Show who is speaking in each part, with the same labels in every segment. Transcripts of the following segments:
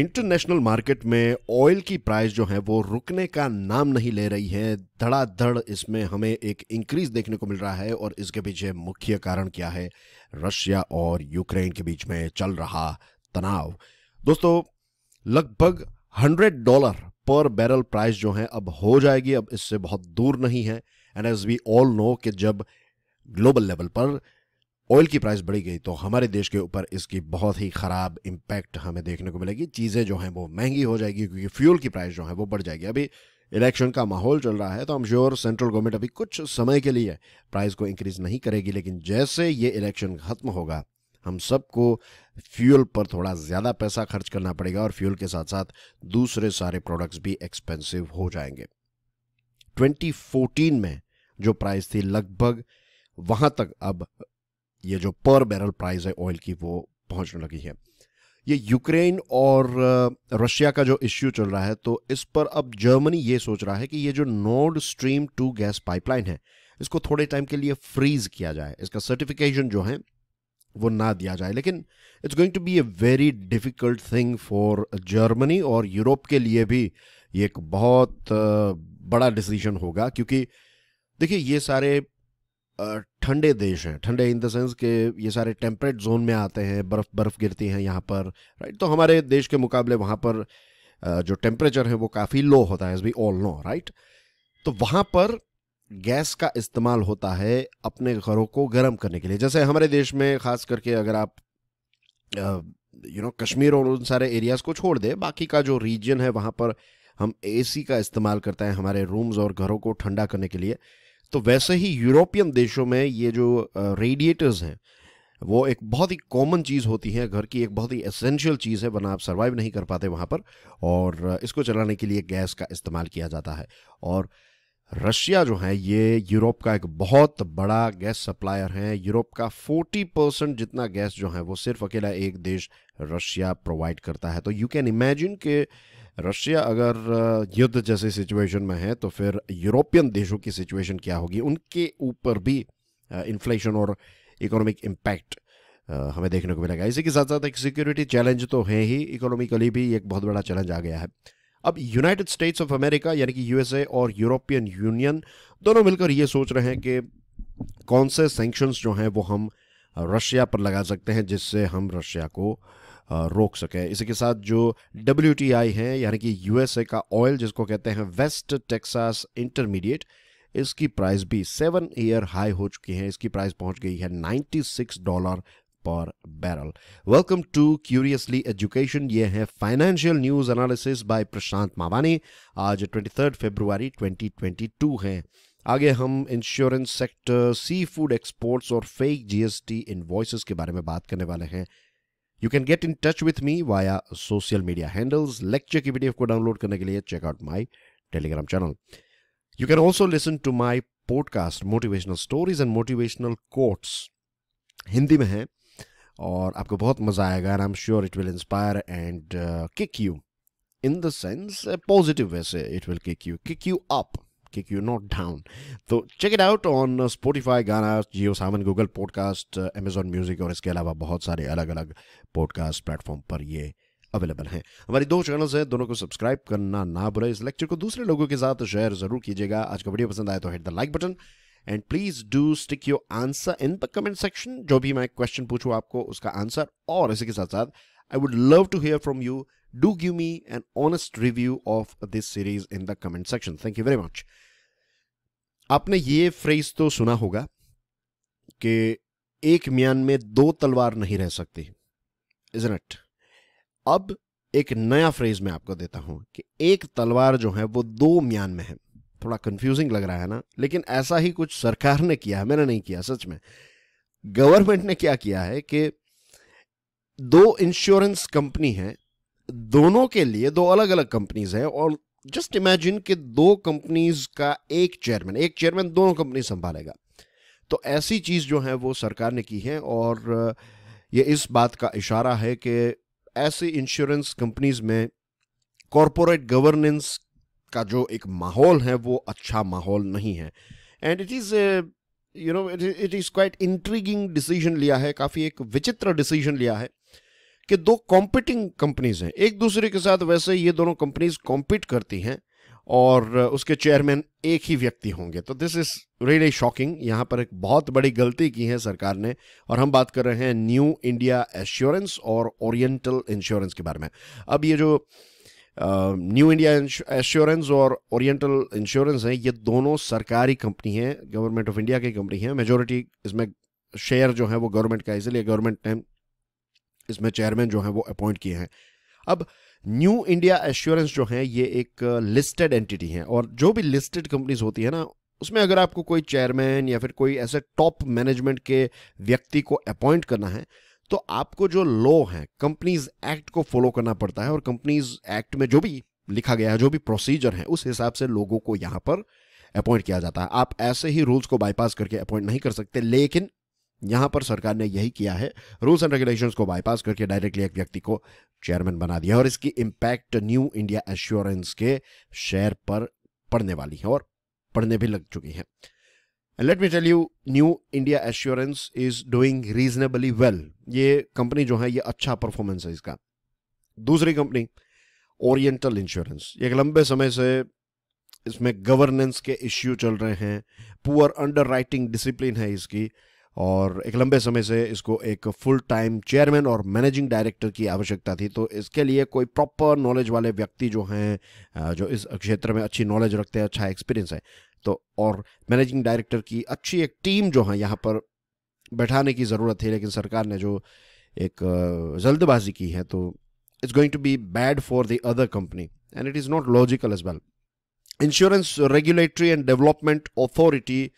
Speaker 1: International market में oil की price जो है वो रुकने का नाम नहीं ले रही है धड़ाधड़ इसमें हमें एक इंक्रीज देखने को मिल रहा है और इसके पीछे मुख्य कारण क्या है रशिया और यूक्रेन के बीच में चल रहा तनाव दोस्तों लगभग hundred dollar per barrel price जो है अब हो जाएगी अब इससे बहुत दूर नहीं है and as we all know कि जब ग्लोबल लेवल पर ऑयल की प्राइस बढ़ी गई तो हमारे देश के ऊपर इसकी बहुत ही ख़राब इम्पैक्ट हमें देखने को मिलेगी चीज़ें जो हैं वो महंगी हो जाएगी क्योंकि फ्यूल की प्राइस जो है वो बढ़ जाएगी अभी इलेक्शन का माहौल चल रहा है तो हम श्योर सेंट्रल गवर्नमेंट अभी कुछ समय के लिए प्राइस को इंक्रीज नहीं करेगी लेकिन जैसे ये इलेक्शन खत्म होगा हम सबको फ्यूल पर थोड़ा ज़्यादा पैसा खर्च करना पड़ेगा और फ्यूल के साथ साथ दूसरे सारे प्रोडक्ट्स भी एक्सपेंसिव हो जाएंगे 2014 में जो प्राइस थी लगभग वहाँ तक अब ये जो पर बैरल प्राइस है ऑयल की वो पहुंचने लगी है ये यूक्रेन और रशिया का जो इश्यू चल रहा है तो इस पर अब जर्मनी ये सोच रहा है कि ये जो Nord Stream two gas pipeline है इसको थोड़े टाइम के लिए फ्रीज किया जाए इसका सर्टिफिकेशन जो है वो ना दिया जाए लेकिन it's going to be a very difficult thing for Germany और यूरोप के लिए भी ये एक बहुत बड़ा डिसीजन होगा क्योंकि देखिए ये सारे ठंडे देश हैं ठंडे इन द सेंस के ये सारे टेम्परेट जोन में आते हैं बर्फ़ बर्फ़ गिरती हैं यहाँ पर राइट तो हमारे देश के मुकाबले वहाँ पर जो टेम्परेचर है वो काफ़ी लो होता है as we all know right तो वहाँ पर गैस का इस्तेमाल होता है अपने घरों को गर्म करने के लिए जैसे हमारे देश में ख़ास करके अगर आप यू नो कश्मीर और उन सारे एरियाज़ को छोड़ दें बाकी का जो रीजन है वहाँ पर हम एसी का इस्तेमाल करते हैं हमारे रूम्स और घरों को ठंडा करने के लिए तो वैसे ही यूरोपियन देशों में ये जो रेडिएटर्स हैं वो एक बहुत ही कॉमन चीज़ होती है घर की एक बहुत ही एसेंशियल चीज़ है वरना आप सर्वाइव नहीं कर पाते वहाँ पर और इसको चलाने के लिए गैस का इस्तेमाल किया जाता है और रशिया जो है ये यूरोप का एक बहुत बड़ा गैस सप्लायर है यूरोप का 40 परसेंट जितना गैस जो है वो सिर्फ अकेला एक देश रशिया प्रोवाइड करता है तो यू कैन इमेजिन के रशिया अगर युद्ध जैसे सिचुएशन में है तो फिर यूरोपियन देशों की सिचुएशन क्या होगी उनके ऊपर भी इन्फ्लेशन और इकोनॉमिक इम्पैक्ट हमें देखने को मिलेगा इसी के साथ साथ एक सिक्योरिटी चैलेंज तो है ही इकोनॉमिकली भी एक बहुत बड़ा चैलेंज आ गया है अब यूनाइटेड स्टेट्स ऑफ अमेरिका यानी कि यूएसए और यूरोपियन यूनियन दोनों मिलकर ये सोच रहे हैं कि कौन से सेंक्शंस जो हैं वो हम रशिया पर लगा सकते हैं जिससे हम रशिया को रोक सके इसी के साथ जो डब्ल्यू टी आई है यानी कि यूएसए का ऑयल जिसको कहते हैं वेस्ट टेक्सास इंटरमीडिएट इसकी प्राइस भी सेवन ईयर हाई हो चुकी है इसकी प्राइस पहुंच गई है 96 dollar per barrel welcome to curiously education ये है financial news analysis by Prashant Mavani आज twenty third February twenty twenty two है आगे हम insurance sector sea food exports और फेक जीएसटी इन के बारे में बात करने वाले हैं you can get in touch with me via social media handles lecture की पीडीएफ को डाउनलोड करने के लिए check out my Telegram channel you can also listen to my podcast motivational stories and motivational quotes Hindi में है और आपको बहुत मजा आएगा and I am sure it will inspire and kick you in the sense positive way से it will kick you kick you up kick you not down. So check it out on uh, Spotify, Gaana Jio Saavn Google podcast Amazon music और इसके अलावा बहुत सारे अलग अलग podcast platform पर ये अवेलेबल हैं हमारी दो चैनल्स हैं दोनों को सब्सक्राइब करना ना भूलें इस लेक्चर को दूसरे लोगों के साथ शेयर जरूर कीजिएगा आज का वीडियो पसंद आए तो hit the like button and please do stick your answer in the comment section जो भी मैं क्वेश्चन पूछूं आपको उसका आंसर और इसी के साथ साथ I would love to hear from you do give me an honest review of this series in the comment section. Thank you very much. आपने ये फ्रेज तो सुना होगा कि एक म्यान में दो तलवार नहीं रह सकती इज इट अब एक नया फ्रेज मैं आपको देता हूं कि एक तलवार जो है वो दो म्यान में है थोड़ा कंफ्यूजिंग लग रहा है ना लेकिन ऐसा ही कुछ सरकार ने किया है मैंने नहीं किया सच में गवर्नमेंट ने क्या किया है कि दो इंश्योरेंस कंपनी है दोनों के लिए दो अलग अलग कंपनीज हैं और जस्ट इमेजिन कि दो कंपनीज का एक चेयरमैन एक चेयरमैन दोनों कंपनी संभालेगा तो ऐसी चीज़ जो है वो सरकार ने की है और ये इस बात का इशारा है कि ऐसी इंश्योरेंस कंपनीज में कॉरपोरेट गवर्नेंस का जो एक माहौल है वो अच्छा माहौल नहीं है and it is you know it is quite intriguing decision लिया है काफ़ी एक विचित्र डिसीजन लिया है कि दो कॉम्पिटिंग कंपनीज हैं एक दूसरे के साथ वैसे ये दोनों कंपनीज कॉम्पीट करती हैं और उसके चेयरमैन एक ही व्यक्ति होंगे तो दिस इज़ रियली शॉकिंग यहाँ पर एक बहुत बड़ी गलती की है सरकार ने और हम बात कर रहे हैं न्यू इंडिया एश्योरेंस और ओरिएंटल इंश्योरेंस के बारे में अब ये जो न्यू इंडिया एश्योरेंस और ओरिएंटल इंश्योरेंस है ये दोनों सरकारी कंपनी हैं गवर्नमेंट ऑफ इंडिया की कंपनी है मेजोरिटी इसमें शेयर जो है वो गवर्नमेंट का इसलिए गवर्नमेंट ने इसमें चेयरमैन जो हैं वो अपॉइंट किए हैं अब न्यू इंडिया एश्योरेंस जो है ये एक लिस्टेड एंटिटी है और जो भी लिस्टेड कंपनीज होती है ना उसमें अगर आपको कोई चेयरमैन या फिर कोई ऐसे टॉप मैनेजमेंट के व्यक्ति को अपॉइंट करना है तो आपको जो लॉ है कंपनीज एक्ट को फॉलो करना पड़ता है और कंपनीज एक्ट में जो भी लिखा गया है जो भी प्रोसीजर है उस हिसाब से लोगों को यहाँ पर अपॉइंट किया जाता है आप ऐसे ही रूल्स को बाईपास करके अपॉइंट नहीं कर सकते लेकिन यहां पर सरकार ने यही किया है रूल्स एंड रेगुलेशन को बाईपास करके डायरेक्टली एक व्यक्ति को चेयरमैन बना दिया और इसकी इंपैक्ट न्यू इंडिया एश्योरेंस के शेयर पर पड़ने वाली है और पड़ने भी लग चुकी है let me tell you New India Assurance is doing reasonably well ये कंपनी जो है ये अच्छा परफॉर्मेंस है इसका दूसरी कंपनी ओरिएंटल इंश्योरेंस एक लंबे समय से इसमें गवर्नेंस के इश्यू चल रहे हैं पुअर अंडर राइटिंग डिसिप्लिन है इसकी और एक लंबे समय से इसको एक फुल टाइम चेयरमैन और मैनेजिंग डायरेक्टर की आवश्यकता थी तो इसके लिए कोई प्रॉपर नॉलेज वाले व्यक्ति जो हैं जो इस क्षेत्र में अच्छी नॉलेज रखते हैं अच्छा एक्सपीरियंस है तो और मैनेजिंग डायरेक्टर की अच्छी एक टीम जो है यहाँ पर बैठाने की ज़रूरत थी लेकिन सरकार ने जो एक जल्दबाजी की है तो it's going to be bad for the other company and it is not logical as well insurance regulatory and development authority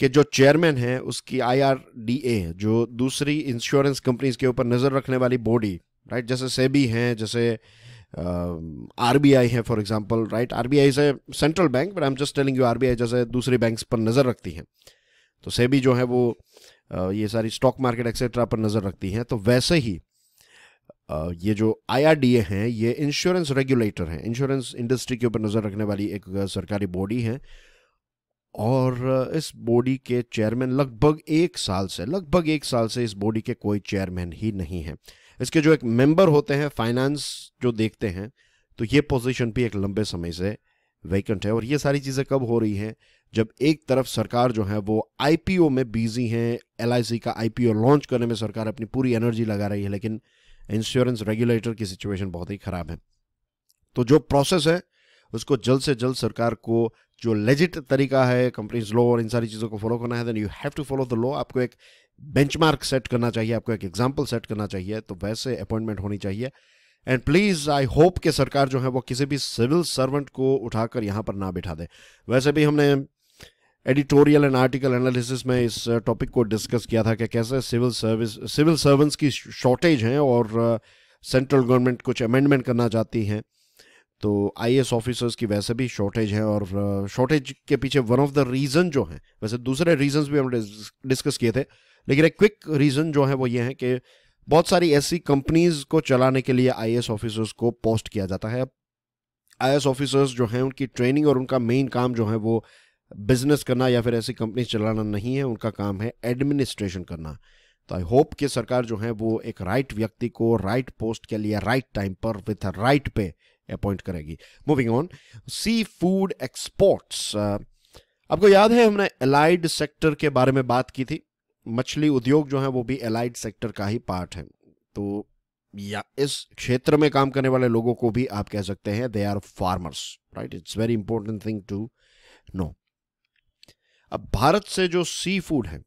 Speaker 1: कि जो चेयरमैन है उसकी आईआरडीए जो दूसरी इंश्योरेंस कंपनीज के ऊपर नज़र रखने वाली बॉडी राइट जैसे सेबी हैं जैसे आरबीआई है फॉर एग्जांपल राइट आरबीआई से central bank but I am just telling you RBI जैसे दूसरी बैंक्स पर नज़र रखती हैं तो सेबी जो है वो uh, ये सारी स्टॉक मार्केट एक्सेट्रा पर नज़र रखती हैं तो वैसे ही uh, ये जो आई हैं ये इंश्योरेंस रेगुलेटर हैं इंश्योरेंस इंडस्ट्री के ऊपर नज़र रखने वाली एक सरकारी बॉडी है और इस बॉडी के चेयरमैन लगभग एक साल से लगभग एक साल से इस बॉडी के कोई चेयरमैन ही नहीं है इसके जो एक मेंबर होते हैं फाइनेंस जो देखते हैं तो ये पोजीशन भी एक लंबे समय से वैकेंट है और ये सारी चीज़ें कब हो रही हैं जब एक तरफ सरकार जो है वो आई में बिजी है एल का आईपीओ लॉन्च करने में सरकार अपनी पूरी एनर्जी लगा रही है लेकिन इंश्योरेंस रेगुलेटर की सिचुएशन बहुत ही ख़राब है तो जो प्रोसेस है उसको जल्द से जल्द सरकार को जो लेजिट तरीका है कंपनीज लॉ और इन सारी चीज़ों को फॉलो करना है then you have to follow the law आपको एक बेंचमार्क सेट करना चाहिए आपको एक एग्जाम्पल सेट करना चाहिए तो वैसे अपॉइंटमेंट होनी चाहिए एंड प्लीज़ आई होप कि सरकार जो है वो किसी भी सिविल सर्वेंट को उठाकर यहाँ पर ना बिठा दे वैसे भी हमने एडिटोरियल एंड आर्टिकल एनालिसिस में इस टॉपिक uh, को डिस्कस किया था कि कैसे सिविल सर्विस सिविल सर्वेंट्स की शॉर्टेज हैं और सेंट्रल uh, गवर्नमेंट कुछ अमेंडमेंट करना चाहती हैं तो आई ऑफिसर्स की वैसे भी शॉर्टेज है और शॉर्टेज के पीछे वन ऑफ द रीज़न जो है वैसे दूसरे रीजन भी हम डिस्कस किए थे लेकिन एक क्विक रीज़न जो है वो ये है कि बहुत सारी ऐसी कंपनीज को चलाने के लिए आई ऑफिसर्स को पोस्ट किया जाता है आई ऑफिसर्स जो हैं उनकी ट्रेनिंग और उनका मेन काम जो है वो बिजनेस करना या फिर ऐसी कंपनी चलाना नहीं है उनका काम है एडमिनिस्ट्रेशन करना तो आई होप कि सरकार जो है वो एक राइट व्यक्ति को राइट पोस्ट के लिए राइट टाइम पर विथ राइट पे अपॉइंट करेगी moving on sea food exports आपको याद है हमने एलाइड सेक्टर के बारे में बात की थी मछली उद्योग जो है वो भी एलाइड सेक्टर का ही पार्ट है तो या इस क्षेत्र में काम करने वाले लोगों को भी आप कह सकते हैं they are farmers right it's very important thing to know अब भारत से जो सी फूड है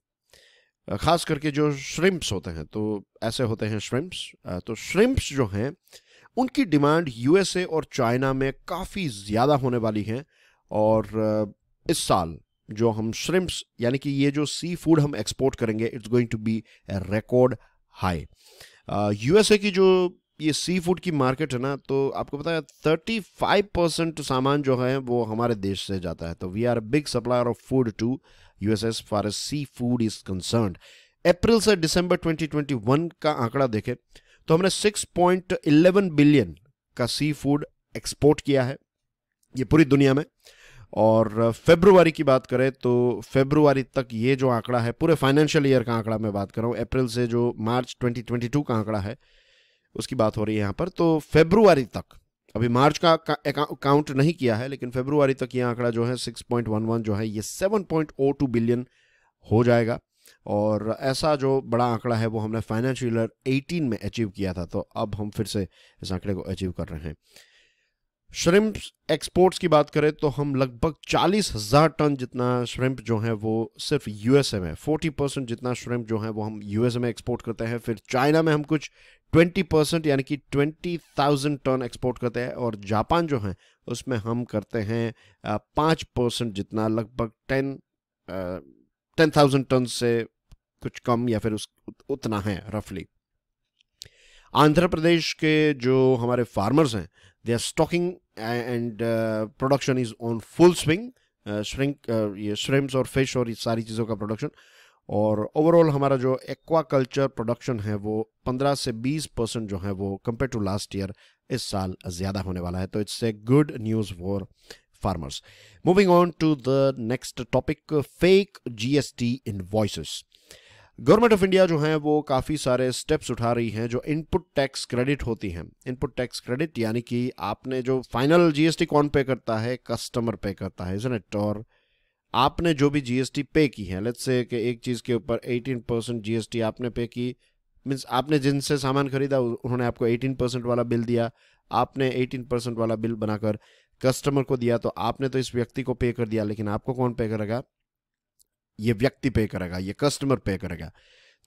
Speaker 1: खास करके जो श्रिम्प्स होते हैं तो ऐसे होते हैं श्रिम्प्स तो श्रिम्प्स जो हैं उनकी डिमांड यूएसए और चाइना में काफ़ी ज़्यादा होने वाली है और इस साल जो हम श्रिम्प्स यानी कि ये जो सी फूड हम एक्सपोर्ट करेंगे it's going to be record high USA की जो ये सी फूड की मार्केट है ना तो आपको पता है थर्टी फाइव परसेंट सामान जो है वो हमारे देश से जाता है तो we are big supplier of food to U S S for sea food is concern अप्रैल से दिसंबर 2021 का आंकड़ा देखें तो हमने 6.11 बिलियन का सी फूड एक्सपोर्ट किया है ये पूरी दुनिया में और फेब्रुवरी की बात करें तो फेब्रुवरी तक ये जो आंकड़ा है पूरे फाइनेंशियल ईयर का आंकड़ा मैं बात कर रहा हूँ अप्रैल से जो मार्च 2022 का आंकड़ा है उसकी बात हो रही है यहाँ पर तो फेब्रुवरी तक अभी मार्च का काउंट नहीं किया है लेकिन फेब्रुवरी तक ये आंकड़ा जो है 6.11 जो है ये 7.02 बिलियन हो जाएगा और ऐसा जो बड़ा आंकड़ा है वो हमने फाइनेंशियल ईयर 18 में अचीव किया था तो अब हम फिर से इस आंकड़े को अचीव कर रहे हैं श्रिम्प एक्सपोर्ट्स की बात करें तो हम लगभग चालीस हज़ार टन जितना श्रिम्प जो है वो सिर्फ यूएसए में फोर्टी परसेंट जितना श्रिम्प जो है वो हम यूएसए में एक्सपोर्ट करते हैं फिर चाइना में हम कुछ ट्वेंटी परसेंट यानी कि ट्वेंटी थाउजेंड टन एक्सपोर्ट करते हैं और जापान जो है उसमें हम करते हैं पाँच परसेंट जितना लगभग टेन टेन थाउजेंड टन से कुछ कम या फिर उस उतना है रफली आंध्र प्रदेश के जो हमारे फार्मर्स हैं they are stocking and production is on full swing shrink ये श्रिम्स और फिश और इस सारी चीज़ों का प्रोडक्शन और ओवरऑल हमारा जो एक्वा कल्चर प्रोडक्शन है वो 15 से 20 परसेंट जो है वो कंपेयर टू लास्ट ईयर इस साल ज़्यादा होने वाला है तो it's a good news for farmers. Moving on to the next topic, fake GST invoices. Government of India जो है वो काफ़ी सारे स्टेप्स उठा रही हैं जो इनपुट टैक्स क्रेडिट होती हैं इनपुट टैक्स क्रेडिट यानी कि आपने जो फाइनल जीएसटी कौन पे करता है कस्टमर पे करता है इट और आपने जो भी जीएसटी पे की है लेट्स से कि एक चीज़ के ऊपर 18 परसेंट जीएसटी आपने पे की मीन्स आपने जिनसे सामान खरीदा उन्होंने आपको 18 परसेंट वाला बिल दिया आपने 18 परसेंट वाला बिल बनाकर कस्टमर को दिया तो आपने तो इस व्यक्ति को पे कर दिया लेकिन आपको कौन पे करेगा ये व्यक्ति पे करेगा ये कस्टमर पे करेगा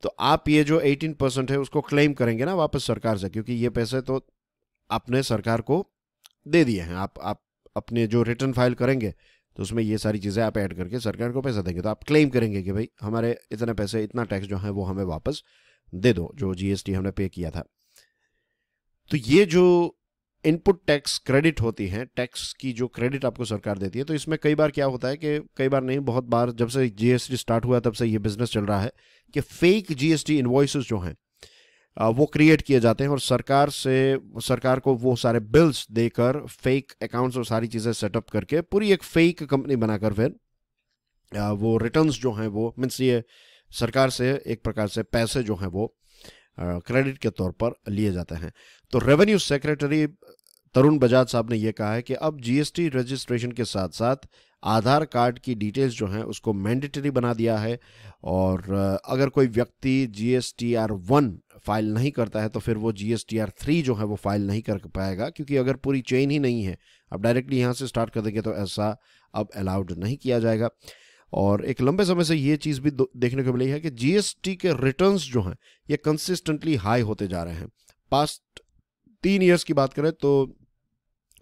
Speaker 1: तो आप ये जो 18 परसेंट है उसको क्लेम करेंगे ना वापस सरकार से क्योंकि ये पैसे तो आपने सरकार को दे दिए हैं आप आप अपने जो रिटर्न फाइल करेंगे तो उसमें ये सारी चीज़ें आप ऐड करके सरकार को पैसा देंगे तो आप क्लेम करेंगे कि भाई हमारे इतने पैसे इतना टैक्स जो है वो हमें वापस दे दो जो जीएसटी हमने पे किया था तो ये जो इनपुट टैक्स क्रेडिट होती हैं टैक्स की जो क्रेडिट आपको सरकार देती है तो इसमें कई बार क्या होता है कि कई बार नहीं बहुत बार जब से जीएसटी स्टार्ट हुआ तब से ये बिजनेस चल रहा है कि फेक जीएसटी इन्वॉइसेस जो हैं वो क्रिएट किए जाते हैं और सरकार से सरकार को वो सारे बिल्स देकर फेक अकाउंट्स और सारी चीज़ें सेटअप करके पूरी एक फेक कंपनी बनाकर फिर वो रिटर्न्स जो हैं वो मीन्स ये सरकार से एक प्रकार से पैसे जो हैं वो क्रेडिट के तौर पर लिए जाते हैं तो रेवेन्यू सेक्रेटरी तरुण बजाज साहब ने यह कहा है कि अब जीएसटी रजिस्ट्रेशन के साथ साथ आधार कार्ड की डिटेल्स जो हैं उसको मैंडेटरी बना दिया है और अगर कोई व्यक्ति G S T R one file नहीं करता है तो फिर वो G S T R three जो है वो फाइल नहीं कर पाएगा क्योंकि अगर पूरी चेन ही नहीं है अब डायरेक्टली यहाँ से स्टार्ट कर देंगे तो ऐसा अब अलाउड नहीं किया जाएगा और एक लंबे समय से ये चीज़ भी देखने को मिली है कि जीएसटी के रिटर्न जो हैं ये कंसिस्टेंटली हाई होते जा रहे हैं पास्ट तीन ईयर्स की बात करें तो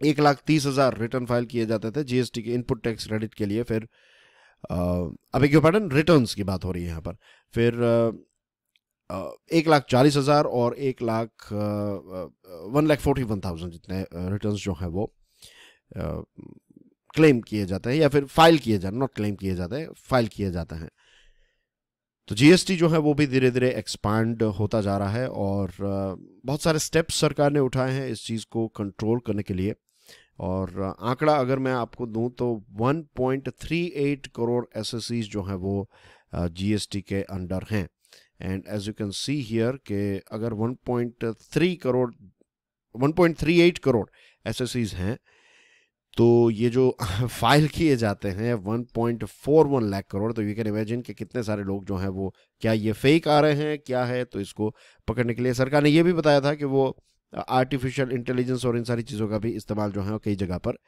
Speaker 1: एक लाख तीस हज़ार रिटर्न फाइल किए जाते थे जीएसटी के इनपुट टैक्स क्रेडिट के लिए फिर अभी क्यों पैटर्न रिटर्न की बात हो रही है यहाँ पर फिर आ, एक लाख चालीस हज़ार और एक lakh one lakh forty one thousand जितने रिटर्न जो हैं वो आ, क्लेम किए जाते हैं या फिर फाइल किए जाते नॉट क्लेम किए जाते हैं फाइल किए जाते हैं तो जीएसटी जो है वो भी धीरे धीरे एक्सपांड होता जा रहा है और बहुत सारे स्टेप्स सरकार ने उठाए हैं इस चीज़ को कंट्रोल करने के लिए और आंकड़ा अगर मैं आपको दूं तो 1.38 करोड़ एस जो हैं वो जीएसटी के अंडर हैं and as you can see here के अगर 1.3 करोड़ 1.38 करोड़ एस हैं तो ये जो फाइल किए जाते हैं 1.41 लाख करोड़ तो यू कैन इमेजिन कि कितने सारे लोग जो हैं वो क्या ये फेक आ रहे हैं क्या है तो इसको पकड़ने के लिए सरकार ने ये भी बताया था कि वो आर्टिफिशियल इंटेलिजेंस और इन सारी चीज़ों का भी इस्तेमाल जो है कई जगह पर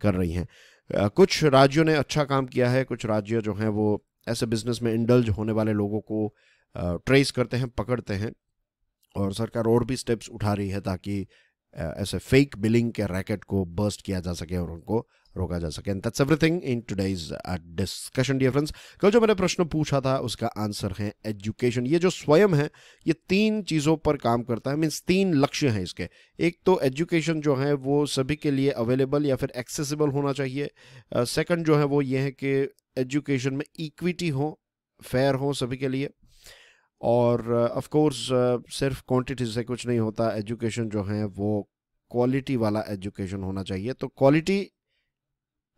Speaker 1: कर रही हैं कुछ राज्यों ने अच्छा काम किया है कुछ राज्य जो हैं वो ऐसे बिजनेस में इंडल्ज होने वाले लोगों को ट्रेस करते हैं पकड़ते हैं और सरकार और भी स्टेप्स उठा रही है ताकि ऐसे फेक बिलिंग के रैकेट को बर्स्ट किया जा सके और उनको रोका जा सके and that's everything in today's discussion dear friends कल जो मैंने प्रश्न पूछा था उसका आंसर है एजुकेशन ये जो स्वयं है ये तीन चीज़ों पर काम करता है मीन्स तीन लक्ष्य हैं इसके एक तो एजुकेशन जो है वो सभी के लिए अवेलेबल या फिर एक्सेसिबल होना चाहिए सेकंड uh, जो है वो ये है कि एजुकेशन में इक्विटी हो फेयर हो सभी के लिए और ऑफ uh, कोर्स uh, सिर्फ क्वांटिटी से कुछ नहीं होता एजुकेशन जो है वो क्वालिटी वाला एजुकेशन होना चाहिए तो क्वालिटी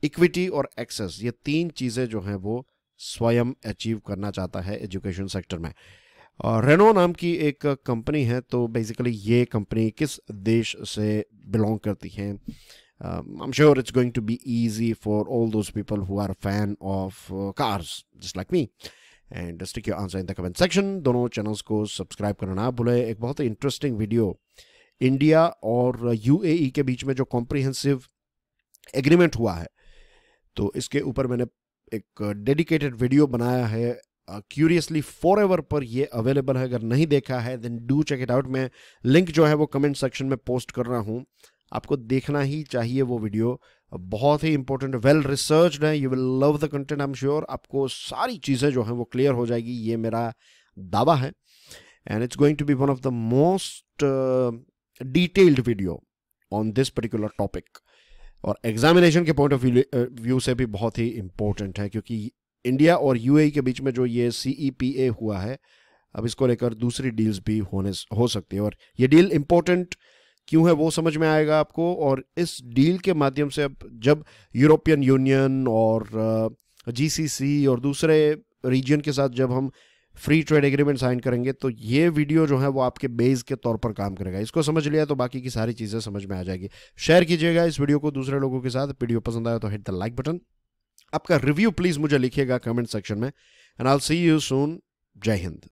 Speaker 1: इक्विटी और एक्सेस ये तीन चीज़ें जो हैं वो स्वयं अचीव करना चाहता है एजुकेशन सेक्टर में और रेनो नाम की एक कंपनी है तो बेसिकली ये कंपनी किस देश से बिलोंग करती है I am sure it's going to be easy for all those people who are fan of cars just like me and stick your answer in the comment section दोनों channels को subscribe करना ना भूलें एक बहुत ही इंटरेस्टिंग वीडियो इंडिया और UAE के बीच में जो कॉम्प्रिहेंसिव एग्रीमेंट हुआ है तो इसके ऊपर मैंने एक डेडिकेटेड वीडियो बनाया है क्यूरियसली फॉर एवर पर ये अवेलेबल है अगर नहीं देखा है then do check it out मैं लिंक जो है वो कमेंट सेक्शन में पोस्ट कर रहा हूँ आपको देखना ही चाहिए वो वीडियो बहुत ही इंपॉर्टेंट वेल रिसर्च है you will love the content I am sure आपको सारी चीज़ें जो हैं वो क्लियर हो जाएगी ये मेरा दावा है and it's going to be one of the most detailed video on this particular topic और एग्जामिनेशन के पॉइंट ऑफ व्यू से भी बहुत ही इंपॉर्टेंट है क्योंकि इंडिया और यू e के बीच में जो ये सी e हुआ है अब इसको लेकर दूसरी डील्स भी होने हो सकती है और ये डील इंपॉर्टेंट क्यों है वो समझ में आएगा आपको और इस डील के माध्यम से अब जब यूरोपियन यूनियन और जीसीसी uh, और दूसरे रीजन के साथ जब हम फ्री ट्रेड एग्रीमेंट साइन करेंगे तो ये वीडियो जो है वो आपके बेस के तौर पर काम करेगा इसको समझ लिया तो बाकी की सारी चीज़ें समझ में आ जाएगी शेयर कीजिएगा इस वीडियो को दूसरे लोगों के साथ वीडियो पसंद आया तो हिट द लाइक बटन आपका रिव्यू प्लीज़ मुझे लिखिएगा कमेंट सेक्शन में and I'll see you soon Jai Hind